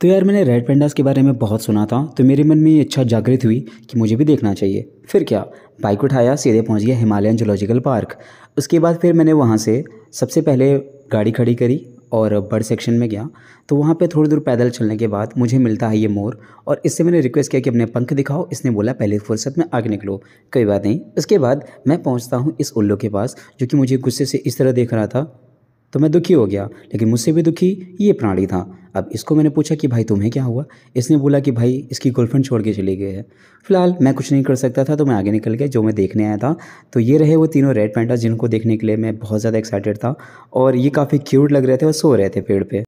तो यार मैंने रेड पेंडास के बारे में बहुत सुना था तो मेरे मन में ये इच्छा जागृत हुई कि मुझे भी देखना चाहिए फिर क्या बाइक उठाया सीधे पहुंच गया हिमालयन जोलॉजिकल पार्क उसके बाद फिर मैंने वहाँ से सबसे पहले गाड़ी खड़ी करी और बर्ड सेक्शन में गया तो वहाँ पे थोड़ी दूर पैदल चलने के बाद मुझे मिलता है ये मोर और इससे मैंने रिक्वेस्ट किया कि अपने पंख दिखाओ इसने बोला पहले फुर्सत में आगे निकलो कोई बात नहीं उसके बाद मैं पहुँचता हूँ इस उल्लू के पास जो कि मुझे गुस्से से इस तरह देख रहा था तो मैं दुखी हो गया लेकिन मुझसे भी दुखी ये प्राणी था अब इसको मैंने पूछा कि भाई तुम्हें क्या हुआ इसने बोला कि भाई इसकी गर्लफ्रेंड छोड़ के चली गई है फिलहाल मैं कुछ नहीं कर सकता था तो मैं आगे निकल गया जो मैं देखने आया था तो ये रहे वो तीनों रेड पैंटा जिनको देखने के लिए मैं बहुत ज़्यादा एक्साइटेड था और ये काफ़ी क्यूट लग रहे थे और सो रहे थे पेड़ पर पे।